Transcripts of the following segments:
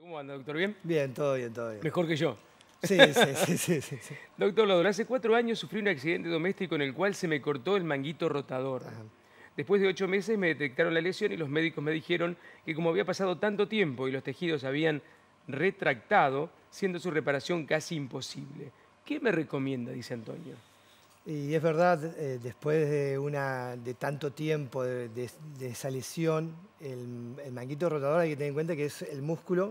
¿Cómo anda, doctor? ¿Bien? Bien, todo bien, todo bien. Mejor que yo. Sí, sí, sí, sí, Doctor hace cuatro años sufrí un accidente doméstico en el cual se me cortó el manguito rotador. Después de ocho meses me detectaron la lesión y los médicos me dijeron que como había pasado tanto tiempo y los tejidos habían retractado, siendo su reparación casi imposible. ¿Qué me recomienda, dice Antonio? Y es verdad, eh, después de, una, de tanto tiempo de, esa lesión, el, manguito rotador hay que tener en cuenta que es el músculo,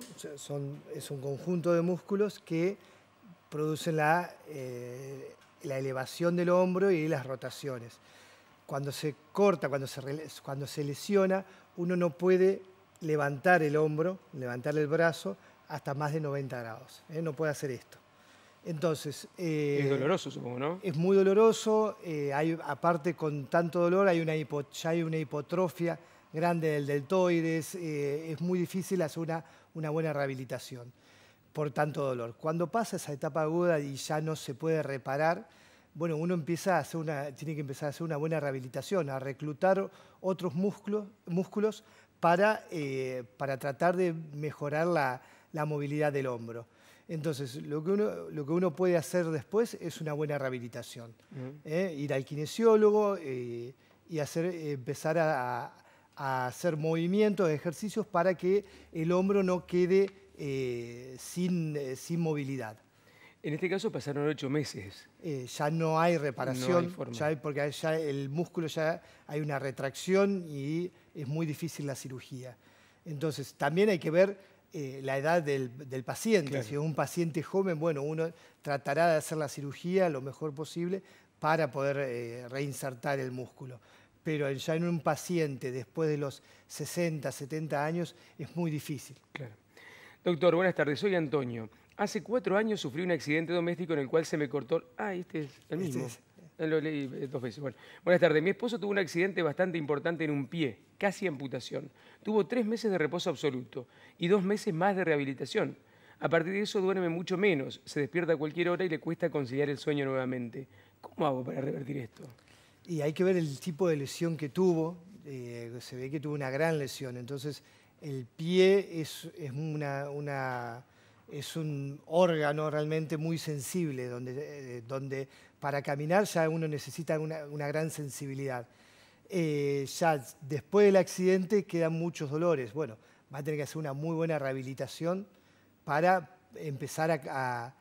es un conjunto de músculos que producen eh, la, elevación del hombro y las rotaciones. Cuando se corta, cuando se, lesiona, uno no puede levantar el hombro, levantar el brazo hasta más de 90 grados. ¿eh? No puede hacer esto. Entonces. es eh, doloroso, Es muy doloroso. Eh, aparte, con tanto dolor, hay una ya hay una hipotrofia grande del deltoides. Eh, es muy difícil hacer una, buena rehabilitación por tanto dolor. Cuando pasa esa etapa aguda y ya no se puede reparar, bueno, uno tiene que empezar a hacer una buena rehabilitación, a reclutar otros músculos, músculos para, tratar de mejorar la, la movilidad del hombro. Entonces, lo que, uno, lo que uno puede hacer después es una buena rehabilitación. ¿eh? Ir al kinesiólogo eh, y hacer, empezar a, hacer movimientos, ejercicios para que el hombro no quede eh, sin, movilidad. En este caso pasaron ocho meses. ya no hay reparación, porque ya el músculo ya hay una retracción y es muy difícil la cirugía. Entonces, también hay que ver eh, la edad del, paciente. Si es un paciente joven, bueno, uno tratará de hacer la cirugía lo mejor posible para poder eh, reinsertar el músculo. Pero ya en un paciente después de los 60, 70 años es muy difícil. Claro. Doctor, buenas tardes. Soy Antonio. Hace cuatro años sufrí un accidente doméstico en el cual se me cortó... Ah, este es el este mismo. Eh, lo leí eh, dos veces. Buenas tardes. Mi esposo tuvo un accidente bastante importante en un pie, casi amputación. Tuvo tres meses de reposo absoluto y dos meses más de rehabilitación. A partir de eso duerme mucho menos, se despierta a cualquier hora y le cuesta conciliar el sueño nuevamente. ¿Cómo hago para revertir esto? Y hay que ver el tipo de lesión que tuvo. Eh, se ve que tuvo una gran lesión. Entonces, el pie es, un órgano realmente muy sensible, donde, donde para caminar ya uno necesita una, gran sensibilidad. Eh, ya después del accidente quedan muchos dolores. Bueno, va a tener que hacer una muy buena rehabilitación para empezar a,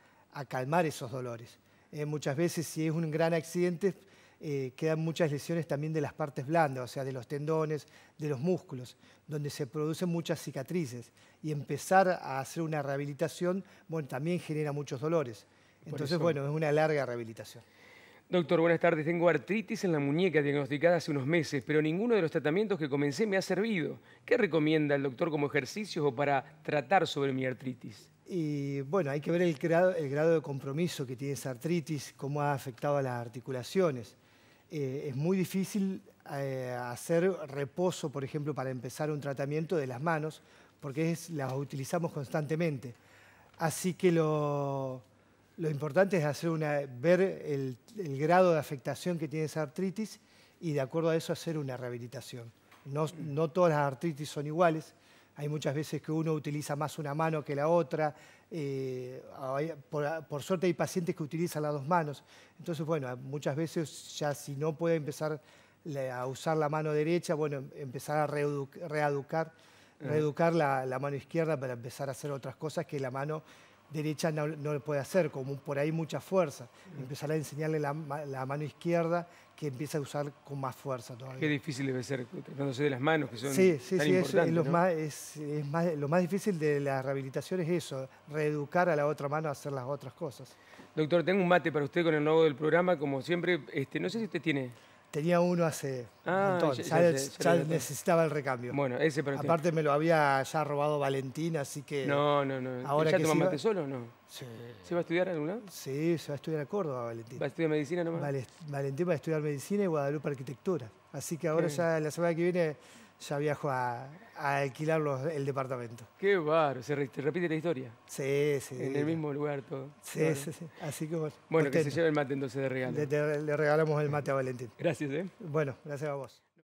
calmar esos dolores. Eh, muchas veces si es un gran accidente eh, quedan muchas lesiones también de las partes blandas, o sea, de los tendones, de los músculos, donde se producen muchas cicatrices. Y empezar a hacer una rehabilitación, bueno, también genera muchos dolores. Entonces, bueno, es una larga rehabilitación. Doctor, buenas tardes. Tengo artritis en la muñeca diagnosticada hace unos meses, pero ninguno de los tratamientos que comencé me ha servido. ¿Qué recomienda el doctor como ejercicios o para tratar sobre mi artritis? Y bueno, hay que ver el grado, de compromiso que tiene esa artritis, cómo ha afectado a las articulaciones. Eh, es muy difícil eh, hacer reposo, por ejemplo, para empezar un tratamiento de las manos, porque las utilizamos constantemente. Así que lo, lo importante es hacer una, ver el, grado de afectación que tiene esa artritis y de acuerdo a eso hacer una rehabilitación. No, todas las artritis son iguales. Hay muchas veces que uno utiliza más una mano que la otra. Eh, por, suerte hay pacientes que utilizan las dos manos. Entonces, bueno, muchas veces ya si no puede empezar a usar la mano derecha, bueno, empezar a eh. reeducar la, la, mano izquierda para empezar a hacer otras cosas que la mano derecha no, no, puede hacer, como por ahí mucha fuerza. Mm. Empezar a enseñarle la, mano izquierda que empieza a usar con más fuerza todavía. Qué difícil debe ser, tratándose de las manos, que son sí, sí, sí, importantes, es, es, lo más difícil de la rehabilitación es eso, reeducar a la otra mano a hacer las otras cosas. Doctor, tengo un mate para usted con el nuevo del programa, como siempre. Este, no sé si usted tiene... Tenía uno hace ah, un montón, ya, necesitaba el recambio. Bueno, ese pero Aparte me lo había ya robado Valentín, así que... No, no, no. Ahora ¿Ya que tomaste solo o no? Sí. ¿Se va a estudiar en lado? Sí, se va a estudiar a Córdoba, Valentín. ¿Va a estudiar medicina nomás? Valentín va a estudiar medicina y Guadalupe arquitectura. Así que ahora ya la semana que viene ya viajo a, alquilar los, el departamento. Qué barro, se repite la historia. Sí, sí. En el mismo lugar todo. Sí, sí, sí. Así que bueno. Bueno, que se lleve el mate entonces de regalo. le, regalamos el mate a Valentín. Gracias, ¿eh? Bueno, gracias a vos.